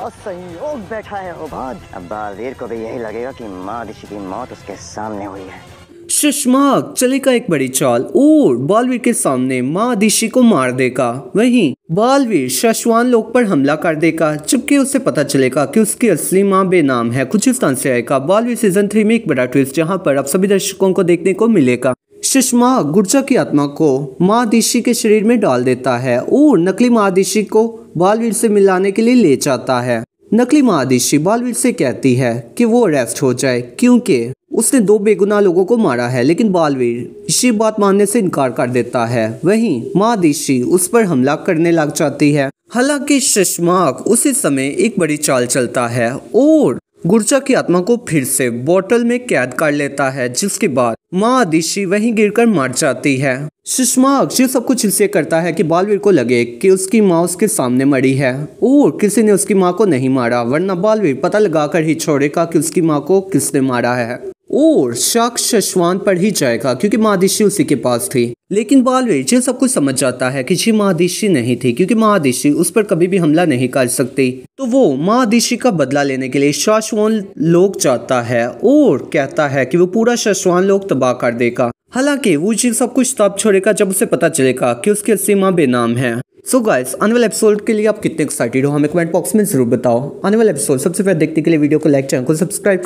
और संयोग बैठा है उबाद अब बालवीर को भी यही लगेगा कि माँ दिशी की मौत उसके सामने हुई है सुषमाक चलेगा एक बड़ी चाल और बालवीर के सामने माँ दिशी को मार देगा वहीं बालवीर शशवान लोक पर हमला कर देगा जबकि उसे पता चलेगा कि उसकी असली माँ बेनाम है कुछ इस तरह से आएगा बालवीर सीजन थ्री में एक बड़ा ट्विस्ट जहाँ पर आप सभी दर्शकों को देखने को मिलेगा सुषमा गुर्जा की आत्मा को महादिशी के शरीर में डाल देता है और नकली महादिशी को बालवीर से मिलाने के लिए ले जाता है नकली महादिशी बालवीर से कहती है कि वो अरेस्ट हो जाए क्योंकि उसने दो बेगुनाह लोगों को मारा है लेकिन बालवीर इसी बात मानने से इनकार कर देता है वहीं महादिशी उस पर हमला करने लग जाती है हालांकि सुषमा उसी समय एक बड़ी चाल चलता है और गुर्जा की आत्मा को फिर से बोतल में कैद कर लेता है जिसके बाद माँ आदिशी वहीं गिरकर मर जाती है सुषमा अक्षय सब कुछ इसलिए करता है कि बालवीर को लगे कि उसकी माँ उसके सामने मरी है और किसी ने उसकी माँ को नहीं मारा वरना बालवीर पता लगाकर ही छोड़ेगा कि उसकी माँ को किसने मारा है और शाक शशवान पर ही जाएगा क्योंकि महादिशी उसी के पास थी लेकिन बालवीर जी सब कुछ समझ जाता है कि जी महादिशी नहीं थी क्योंकि महादिशी उस पर कभी भी हमला नहीं कर सकती तो वो महादिशी का बदला लेने के लिए शाशवान लोग जाता है और कहता है कि वो पूरा शशवान लोग तबाह कर देगा हालांकि वो जी सब कुछ तब छोड़ेगा जब उसे पता चलेगा की उसकी असली माँ बेनाम है सो गाइस आने वाले एपिसोड के लिए आप कितने एक्साइटेड हो हमें कमेंट बॉक्स में जरूर बताओ आने वाले एपिसोड सबसे पहले देखने के लिए वीडियो को लाइक चैनल को सब्सक्राइब